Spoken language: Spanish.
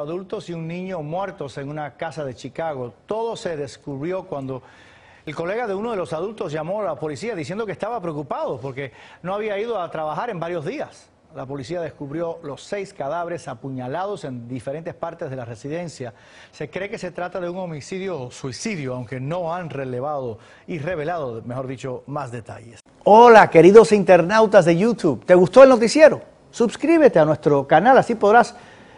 adultos y un niño muertos en una casa de Chicago. Todo se descubrió cuando el colega de uno de los adultos llamó a la policía diciendo que estaba preocupado porque no había ido a trabajar en varios días. La policía descubrió los seis cadáveres apuñalados en diferentes partes de la residencia. Se cree que se trata de un homicidio o suicidio, aunque no han relevado y revelado, mejor dicho, más detalles. Hola, queridos internautas de YouTube. ¿Te gustó el noticiero? Suscríbete a nuestro canal, así podrás